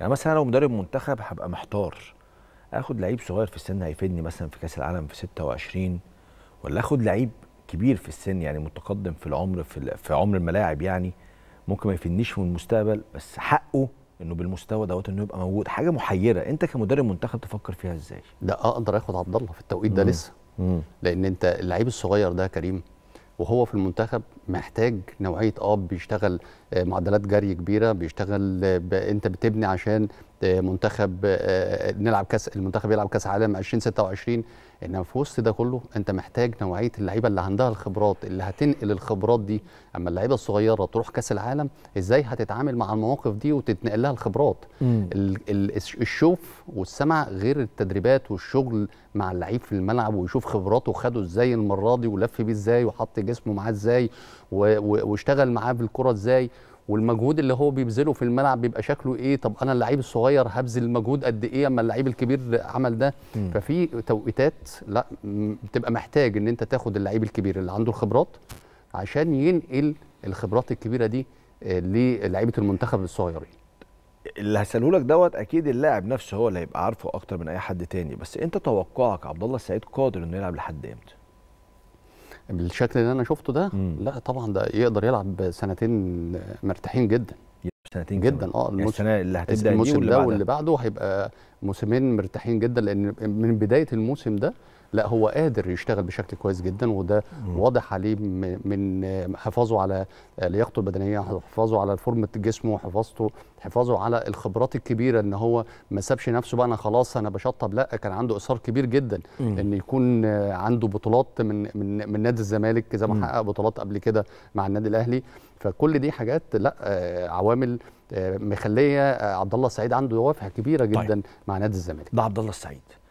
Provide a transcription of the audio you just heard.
يعني مثلا لو مدرب منتخب هبقى محتار اخد لعيب صغير في السن هيفيدني مثلا في كاس العالم في 26 ولا اخد لعيب كبير في السن يعني متقدم في العمر في, في عمر الملاعب يعني ممكن ما يفيدنيش في المستقبل بس حقه انه بالمستوى دوت انه يبقى موجود حاجه محيره انت كمدرب منتخب تفكر فيها ازاي لا آه، اقدر اخد عبد الله في التوقيت ده لسه مم. لان انت اللعيب الصغير ده كريم وهو في المنتخب محتاج نوعيه اب بيشتغل معدلات جري كبيره بيشتغل انت بتبني عشان آه، منتخب آه، آه، نلعب كاس المنتخب يلعب كاس عالم 2026 انما في وسط ده كله انت محتاج نوعيه اللعيبه اللي عندها الخبرات اللي هتنقل الخبرات دي اما اللعيبه الصغيره تروح كاس العالم ازاي هتتعامل مع المواقف دي وتتنقل لها الخبرات الشوف والسمع غير التدريبات والشغل مع اللعيب في الملعب ويشوف خبراته خده ازاي المره دي ولف بيه ازاي وحط جسمه معاه ازاي واشتغل معاه بالكره ازاي والمجهود اللي هو بيبذله في الملعب بيبقى شكله ايه طب انا اللعيب الصغير هبذل مجهود قد ايه اما اللعيب الكبير عمل ده مم. ففي توقيتات لا بتبقى محتاج ان انت تاخد اللعيب الكبير اللي عنده الخبرات عشان ينقل الخبرات الكبيره دي آه، للعيبه المنتخب الصغيرين اللي هساله لك دوت اكيد اللاعب نفسه هو اللي هيبقى عارفه اكتر من اي حد تاني بس انت توقعك عبد الله السعيد قادر انه يلعب لحد امتى بالشكل اللي انا شفته ده مم. لا طبعا ده يقدر يلعب سنتين مرتاحين جدا سنتين جدا اه يعني السنه اللي هتبدا الموسم ده واللي بعده هيبقى موسمين مرتاحين جدا لان من بدايه الموسم ده لا هو قادر يشتغل بشكل كويس جدا وده مم. واضح عليه من حفاظه على لياقته البدنيه حفاظه على فورمه جسمه حفاظته حفاظه على الخبرات الكبيره ان هو ما سابش نفسه بقى انا خلاص انا بشطب لا كان عنده اصرار كبير جدا مم. ان يكون عنده بطولات من من من نادي الزمالك زي ما حقق بطولات قبل كده مع النادي الاهلي فكل دي حاجات لا عوامل آه، مخليه آه، عبد الله السعيد عنده دوافع كبيره طيب. جدا طيب. مع نادي الزمالك ده عبد الله السعيد